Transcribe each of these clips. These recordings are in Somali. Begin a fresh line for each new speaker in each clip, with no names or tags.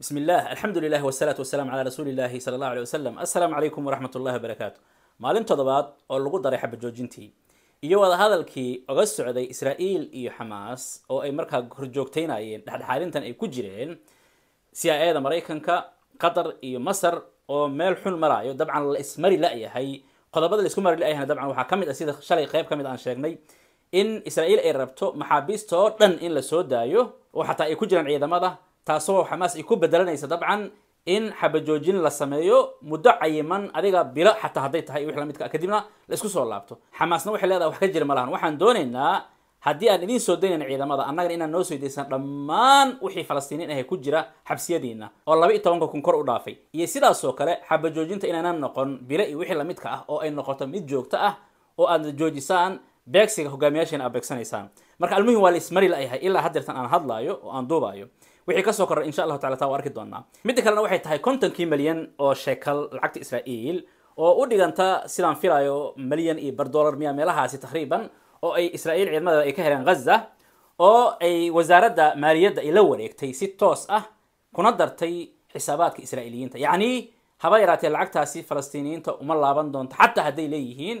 بسم الله الحمdu للh والsلاaة والسلام على رasuuلi الlahi slى الlaه عليه وsلم السلام عليكم ورحمة الlahi وبركاtu maalin toddobaad oo lagu daray xabajoojintii iyo wadahadalkii oga socday israa'iil iyo xamaas oo ay markaa horjoogteynayeen dhexdhexaarintan ay ku jireen c i ada maraykanka qatar iyo masar oo meel xun maraayo dabcan la ismari la-yahay qodobada la isku mari la-yahayna dabcan waxaa ka mid ah sida shalay qayb ka mid ah aan sheegnay in israa'iil ay rabto maxaabiista oo dhan in la soo daayo oo xataa ay ku jiraan ciidamada taasoo xamaas ay ku bedelanaysa dabcan in xabajoojin la sameeyo muddo cayiman adiga bilo xataa hadday tahay wix lamidka ah. kadibna la soo laabto xamaasna waxay leedahay wax ka jira malahan waxaan doonaynaa haddii aan idiin soo daynayn ciidamada annagana inaan noo soo daysan dhammaan wixii falastiiniin ahe ku jira xabsiyadiina oo laba iyo tobanka kun kor u dhaafay iyo sidaasoo kale xabajoojinta inaanan noqon bilo iyo wixii lamidka ah oo ay noqoto mid joogto ah oo aad joojisaan beegsiga hogaamiyaasheena aad beegsanaysaan marka almuhim waa la ismari la ilaa haddeertan aan hadlaayo oo aan duubaayo wixii kasoo korra insha allahu tacala taa waa arki doonaa midda kalena waxay tahay kontankii malyan oo sheekal lacagta israa'iil oo u dhiganta sidaan filaayo malyan iyo bar dollar miya meelahaasi taqriiban oo ay israa'iil ciidamadeeda ay ka heleen ghaza oo ay wasaaradda maaliyadda ay la wareegtay si toos ah kuna dartay xisaabaadka israa'iiliyiinta yacnii haba yaraatee lacagtaasi falastiiniyiinta uma laaban doonto xataa hadday leeyihiin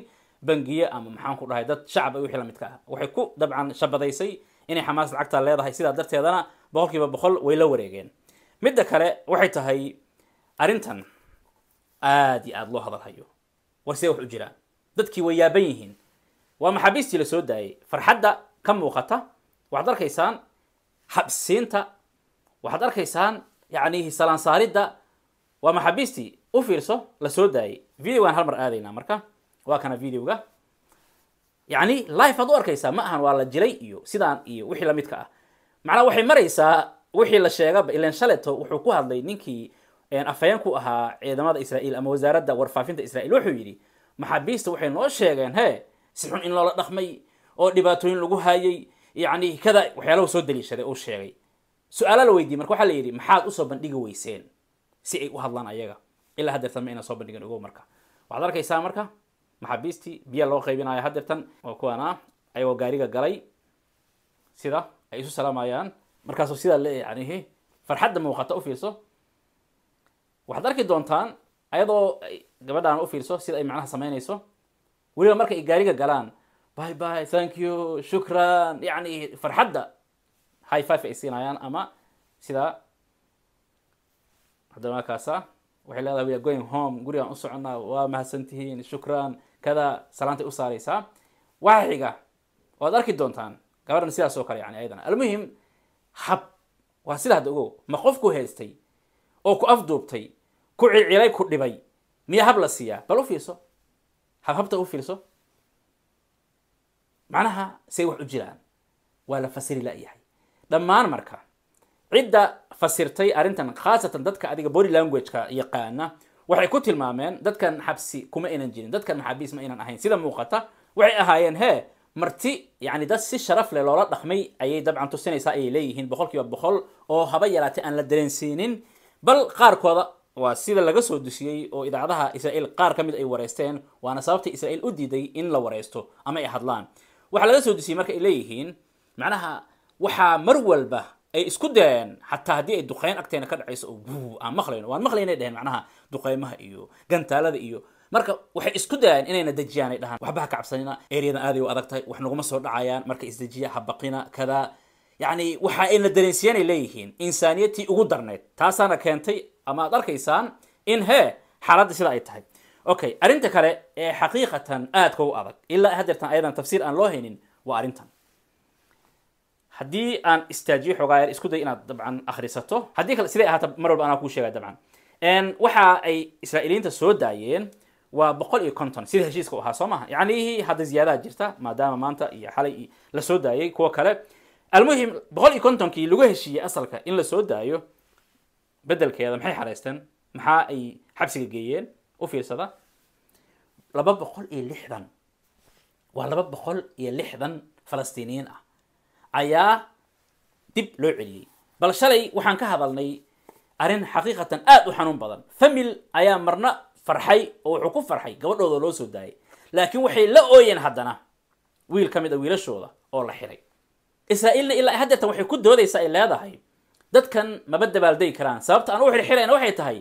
bangiye ama maxaan ku dhahay dad shacab ay wixii lamidka ah waxay ku dabcan shabadaysay inay xamaas lacagta leedahay sidaa darteedana boqolkiiba boqol way la wareegeen midda kale waxay tahay arrintan aada iyo aada loo hadalhayo war see wax u jiraan dadkii way yaaban yihiin waa maxaabiistii lasoo daayay farxadda ka muuqata waxaad arkaysaan habsiinta waxaad arkaysaan yacni salaansaaridda waa maxaabiistii u fiirso lasoo soo daayay videogaan hal mar aadaynaa marka waa kana videoga yani life aad u arkaysaa ma ahan waa la jilay iyo sidaan iyo wixii lamidka ah macnaa waxay maraysaa wixii la sheegaba ilan shaleto wuxuu ku hadlay ninkii afhayeen ku ahaa ciidamada israa'iil ama wasaaradda warfaafinta israa'iil wuxuu yidhi maxaabiista waxay noo sheegeen he si xun in loola dhaqmay oo dhibaatooyin lagu haayay yani kada waxyaalahu soo daliishaday uu sheegay su-aala la weydiiyey marka waxaa la yidhi maxaad usoo bandhigi weyseen si ay u hadlaan ayaga ilaa hadeertan ma ayna soo bandhigin ogo marka waxaad arkaysaa marka maxaabiistii biya loo qaybinayo hadeertan oo kuwan ah ayagoo gaariga galay sida ay isu salaamayaan markaasoo sidaa le yani farxadda muuqata ufiirso waxaad arki doontaan ayadoo gabadhaan ufiirso sida ay macnaha sameynayso weliba marka ay gaariga galaan by by thank you shukran yani farxadda high five ay siinayaan ama sidaa haddana waxay leedahay we are going home gurigaan u soconaa waa mahadsantihiin shukran kada salaantay u saaraysaa waxa xiga waad arki doontaan gabadhan sidaas oo kale yani ayadana almuhim hab waa sida hadda ogow ma qof ku haystay oo ku afduubtay ku cilcilay ku dhibay miya hab la siiyaa bal u fiirso habta u fiirso macnaha say wax u jiraan waa la fasiri la-yahay dhammaan marka cidda فسرتي أرنتن خاصة دتك أديك بوري لانجويج يقانا وحي كتل مامين دت كان حبسي كما إنن جين دت كان حبيس ما إنن أهين سيدا موقتا وحي أهين ها مرتي يعني دس سي شرف للورات دخمي أي دبعا تسين إيسا إي ليهين بخول كيوا بخول أو هبا يلاتي أن لدرين سينين بل قار كوضا وسيدا لغسو دوسيي أو إذا عدها إسرائيل قار كميد أي ورستين وانا سببتي إسرائيل أدي إن لا ورستو أما إحدلان وحي لغسو دوسي مرك إليهين معناها وحا مرول به ay isku dayeen xataa haddii ay duqeyn agteena ka dhacayso oo buu aan maqlayno waan maqlaynay dheheen macnaha duqeymaha iyo gantaalada iyo marka waxay isku dayaan inayna dejiyaan ay dhahaan waxba ha kacabsanina eryadan aaday u adag tahay wax naguma soo dhacayaan marka isdejiya ha baqina kadaa yacni waxa ayna dareensiyanay leeyihiin insaaniyatii ugu darneyd taasaana keentay ama aad arkaysaan in he xaaladda sida ay tahay okay arrinta kale ee xaqiiqatan aadka u adag ilaa haddeertan ayadan tafsiir aan loo haynin waa arrintan هدي أن استاجي حقائر إسكو دي إنا طبعا أخري ساتو هدي كلا سيدي أهاتب مرة بأنا أكو شيئا طبعا إن وحا أي إسرائيلين تسود دايين وبقول إيه كونتون سيدي هشي إسكو هاسوما يعني هي هدي زيادة جرتا ما داما مانتا إيا حالي إيه لسود داي كوا كلا المهم بقول إيه كونتون كي لغو هشي أصلك إن لسود دايو بدل كيادا محي حريستن محا أي حبسي قيين وفي سادا لباب بقول إيه لحظا ولباب بقول إيه لحظا فلسطينيين أه. ayaa dib loo celiyey bal shalay waxaan ka hadalnay arrin xaqiiqatan aada u xanuun badan famil ayaa marna farxay oo wuxuu ku farxay gabadhooda loo soo daayay laakiin waxay la ooyeen haddana wiil ka mid a wiilashooda oo la xiray israa'iilna ilaa haddeertan waxay ku doodaysaa ay leedahay dadkan maba dabaaldegi karaan sababta aan u xirxirayna waxay tahay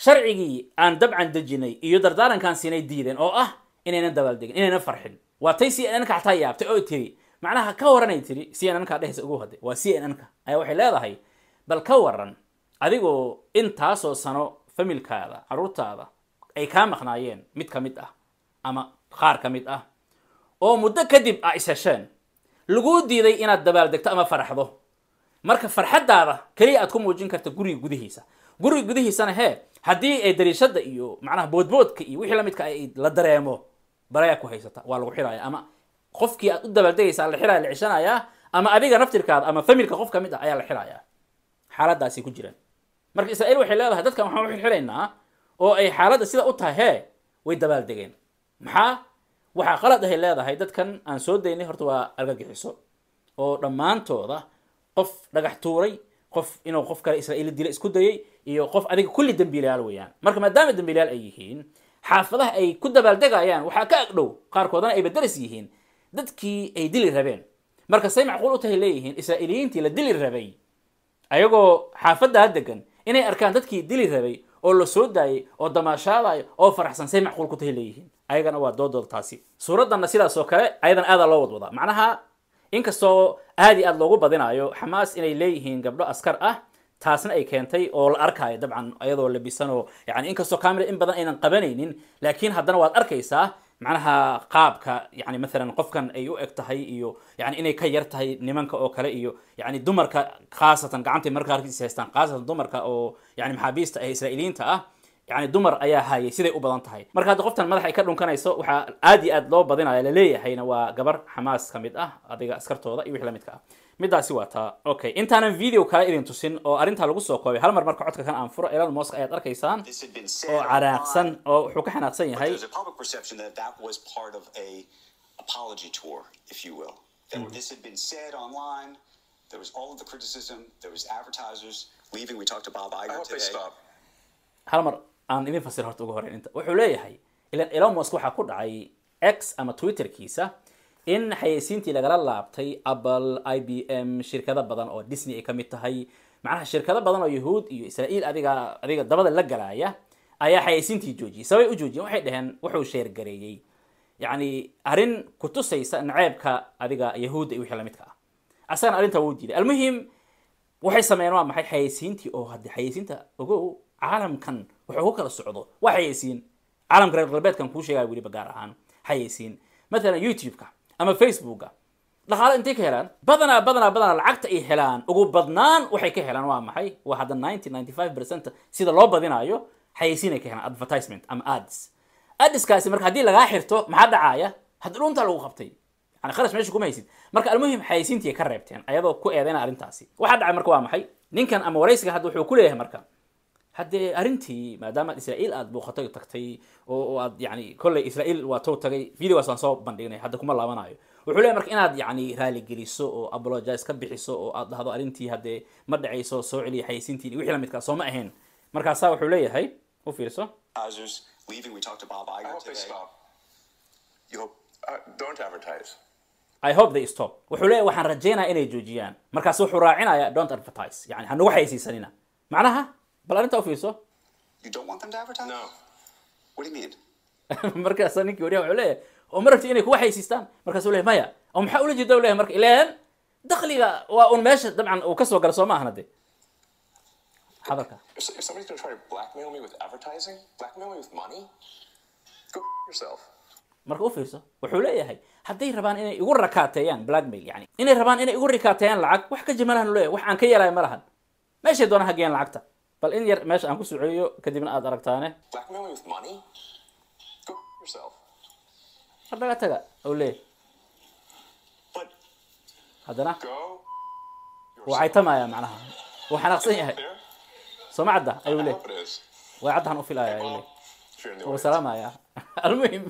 sharcigii aan dabcan dejinay iyo dardaarankaan siinay diideen oo ah inaynan dabaaldegin inaynan farxin waa tay si xataa yaabtay oo tiri macnaha ka waranay tiri c n n ka ugu haday waa c n n ayaa waxay leedahay bal ka waran adigoo intaasoo sano familkaada caruurtaada ay kaa maqnaayeen mid ka mid ah ama qaar ka mid ah oo muddo kadib a ishesheen laguu diiday inaad dabaaldegto ama farxdo marka farxaddaada keliya aad ku muujin karta guriga gudihiisa guriga gudihiisana hee haddii ay dariishada iyo macnaha boodboodka iyo wixii lamidka ah la dareemo baraya ku haysata waa lagu xidhaya ama qofkii aad u dabaaldegaysa la xiraya la ceshanayaa ama adiga naftirkaada ama familka qof kamid ah ayaa la xirayaa xaaladaasay ku jiran marka israa'iil waxay leedahay dadkan waxaan u xilxilaynaa oo ay xaaladda sida u tahay hee way dabaaldegeen maxaa waxaa qalad ahay leedahay dadkan aan soo daynay horta waa argagixiso oo dhammaantooda qof dhagax tuuray qof inuu qof kale israa'iil dila isku dayay iyo qof adiga kulli dembiilayaal weeyaan marka maadaama dembiilayaal ay yihiin xaafadaha ay ku dabaaldegayaan waxaa ka agdhow qaarkoodana ay badaris yihiin dadkii ay dili rabeen marka say macquul u tahay leeyihiin israa'iiliyiintii la dili rabay ayagoo xaafaddaa degan inay arkaan dadkii dili rabay oo la soo daayay oo damaashaadayo oo faraxsan say macquul ku tahay leeyihiin ayagana waa doodooda taasi suuradanna sidaas kale ayadan aadaa loo wadwadaa macnaha inkastoo aad i aad loogu badinaayo xamaas inay leeyihiin gabdho askar ah taasna ay keentay oo la arkaayo dabcan ayadoo labisanoo yani inkastoo camera in badan aynan qabanaynin laakiin haddana waad arkaysaa macnaha qaabka yani maalan qofkan ay u eg tahay iyo yani inay ka yar tahay nimanka oo kale iyo yani dumarka khaasatan gacantay marka harkiis haystaan khaasatan dumarka oo yani maxaabiista ee israailiyiinta ah yani dumar ayaa hayay siday u badan tahay marka hadda qoftan madax ay ka dhunkanayso waxaa aad iyo aad loo badinaya laleeyahayna waa gabar xamaas ka mid ah adiga askartooda iyo wixii la midka ah middaasi waa taa okay intaanan video kale idin tusin oo arrintaa lagu soo koobay hal mar marka codka kan aan furo elon musk ayaad arkaysaan oo caraaqsan oo wuxuu ka xanaaqsan yahay hmm. Hal mar aan idin fasir horta uga horeyn inta wuxuu leeyahay ilan elon musk waxaa ku dhacay x ama twitterkiisa in xayeysiintii lagala laabtay apple i b m shirkado badan oo disney ay ka mid tahay macnaha shirkado badan oo yahuud iyo israa'iil adiga adiga dabada la galaaya ayaa xayeysiintii joojiyay sababay u joojiyeen waxay dhaheen wuxuu sheergareeyey yacni arrin tusaysa naceebka adiga yahuudda iyo wixii lamidka ah asagana arrintaa wuu diiday almuhim waxay sameeyeen waa maxay xayeysiintii oo haddii xayeysiinta ogow caalamkan wuxuu ku kala socdo waa xayeysiin caalamka reer galbeedkan kuu sheegaa weliba gaar ahaan xayeysiin matalan youtube-ka ama facebooka dhaqaalo intay ka helaan badanaa badanaa badanaa lacagta ay helaan ugu badnaan waxay ka helaan waa maxay waa hadda ninety ninety five percent sida loo badinaayo xayeysiin ay ka helaan advertisement ama ads adskaasi marka haddii lagaa xirto maxaa dhacaaya hadda dhuntaa lagu qabtay yani kharash meesha kuma haysid marka almuhim xayeysiintii ka reebteen ayadoo ku eedeyna arrintaasi waxaa dhacay marka waa maxay ninkan ama waraysiga hadda wuxuu ku leeyahay marka haddee arrintii maadaama ad israail aad booqatay tagtay oo aad yani kolley israail waa tow tagay videogaas waan soo bandhignay hadda kuma laabanayo wuxuu leeay marka inaad yani raaligeliso oo apologize ka bixiso oo aad dhahdo arrintii haddee ma dhacayso soo celiya xayaysiintiin wixii lamidkaa ah, sooma ahayn markaasaa wuxuu leeyahay u fiirso uh, i hope they stop wuxuu leeyahy waxaan rajaynaya inay joojiyaan markaas wuxuu raacinaya don't advertise yani hanagu xayaysiisanina macnaha bal arrintaa u fiirso markaasa ninkii wariyaha wuxuu leeyahay oo maragti inay kuwa xaysiistaan markaasuu leeyahy maya oo maxaa ula jeeda u leyahy marka ilaan dakliga waa un meesha dabcan uu kasoo gala soo ma ahna de marka u fiirso wuxuu leeyahay hadday rabaan inay igu rakaateeyaan blackmail yani inay rabaan inay igu rakaateeyaan lacag wax ka jamalahan u leyahy wax aan ka yeelaya ma lahan meeshay doona geeyaan lacagta bal in yar meesha aan ku socoyo kadibna aad aragtaane hadnaga taga oo le haddana wuu caytamaya macnaha wuu xanaaqsan yahay sooma cadda ayuu way caddahan ufilaya ayuu le wuu salaamaya almuhim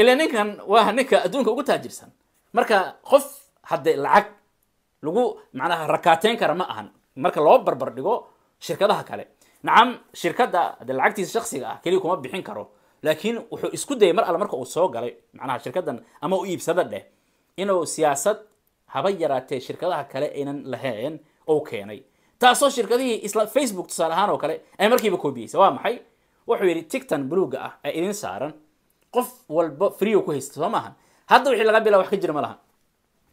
ila ninkan waa ninka adduunka ugu taajirsan marka qof hadde lacag lagu macnaha rakaateyn kara ma ahan marka loo barbar dhigo shirkadaha kale nacam shirkada de lacagtiisa shaksiga ah keliya kuma bixin karo laakiin wuxuu isku dayay mar alle marka uu soo galay macnaha shirkaddan ama u iibsada dheh inuu siyaasad haba yaraatee shirkadaha kale aynan lahayn ou keenay taasoo shirkadihii isla facebook tusaale ahaan oo kale ay markiiba koobiyeysa waa maxay wuxuu yidhi tictan buluuga ah ee idin saaran qof walba freo ku haysta soo maaha hadda wixii laga bilaa wax ka jira ma laha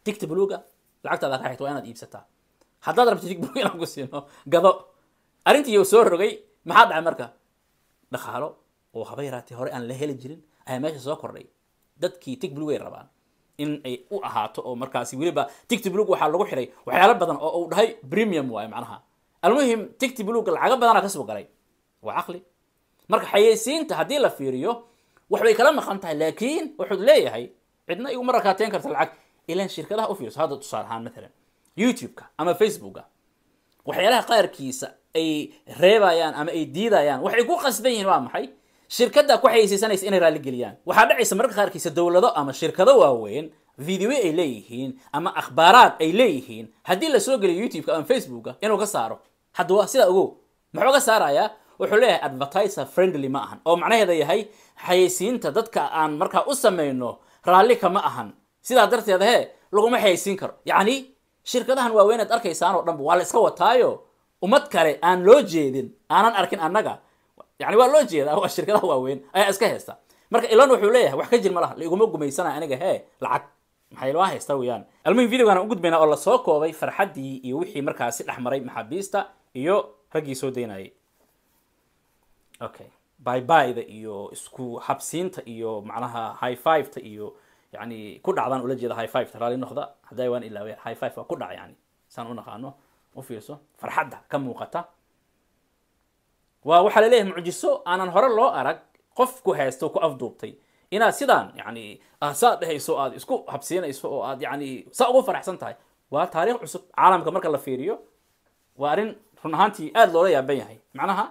ticta buluuga lacagtaada ka xigta waa inaad iibsataa haddaad rabto tic buluug inaan ku siino gado arrintii soo rogay maxaa dhacay marka dhaqaalo oo haba yaraatee hore aan la heli jirin ayaa meesha soo kordhay dadkii tig ay rabaan in ay u ahaato oo markaasi weliba tigti waxaa lagu xiray waxyaalo badan oo uu dhahay premium waayo macnaha almuhim tigti lacago badanaa kasoo galay waa caqli marka xayeysiinta haddii la fiiriyo waxbay kala maqan tahay laakiin wuxuu leeyahay cidna iguma rakaateyn karta lacag ilaan shirkadaha u fiirso hadda tusaalahaan maalan youtube-ka ama facebooka waxyaalaha qaarkiisa ay reebayaan ama ay diidayaan waxay ku qasban yihiin waa maxay shirkada ku xayeysiisanaysa inay geliyaan waxaa dhacaysa mararka qaarkiisa dowlado ama shirkado waaweyn video ay leeyihiin ama akhbaaraad ay leeyihiin haddii lasoo geliyo youtube ama facebooka inuu ka saaro hadda waa sidaa ogow muxuu ka saarayaa wuxuu leeyahay advertiser friendly ma ahan oo macnaheeda yahay xayeysiinta dadka aan markaa u samayno raallika ma ahan sidaa darteed hee laguma xayeysiin karo yacni shirkadahan waaweyn aad arkaysaanoo dhanba waa la iska wataayo ummad kale aan loo jeedin aanan arkin annaga yani waa loo jeeda waa shirkadaha waaweyn ayaa iska haysta marka ilon wuxuu leeyahay wax ka jir malaha laiguma gumaysana aniga hee lacag maxay loo haysta weyaan almuhim videogaan u gudbayna oo lasoo koobay farxaddii iyo wixii markaasi dhex maray maxaabiista iyo raggii soo daynayay okay bybyda iyo isku habsiinta iyo macnaha high fiveta iyo yani ku dhacdaan ula jeeda high fiveta raali noqda hadda waan ilaawe high five waa ku dhac yani saan u naqaano ufiirso farxadda ka muuqata waa waxaa la laleeyahay mucjiso aanan hore loo arag qof ku haysto ku afduubtay inaad sidaan yani ah, saa dhehayso aad isku habsiinayso oo aad yani saa ugu faraxsan tahay waa taariikh cusub caalamka marka la fiiriyo waa arrin run ahaantii aada loola yaaban yahay macnaha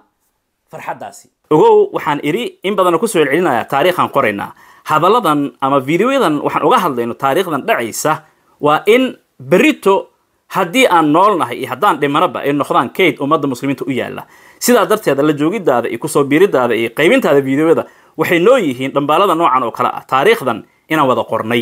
farxaddaasi ogow waxaan idhi in badanna kusoo celcelinayaa taariikhaan qoraynaa hadalladan ama videoyadan waxaan uga hadlayno taariikhdan dhacaysa waa in berito haddii aan noolnahay iyo haddaan dhimanaba ay noqdaan kayd ummadda muslimiinta u yaala sidaa darteeda la joogidaada iyo kusoo biiridaada iyo qaybintaada videoyada waxay noo yihiin dhambaalada noocan oo kale ah taariikhdan inaan wada qornay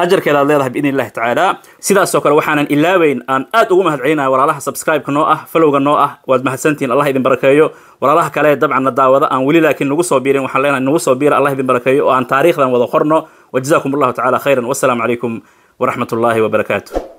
ajarkeedaad aad leedahay biidn illahi tacaala sidaasoo kale waxaanan ilaaweyn aan aad ugu mahadcelinaya walaalaha subscribe-ka noo ah falowga noo ah waad mahadsantihiin allah idin barakeeyo walaalaha kale dabcan na daawada aan weli laakiin nagu soo biirin waxaan leenahay nagu soo biira allah idin barakeeyo oo aan taariikhdan wada qorno wajazakum allahu tacala khayran wasalaamu calaykum waraxmat ullahi wabarakaatu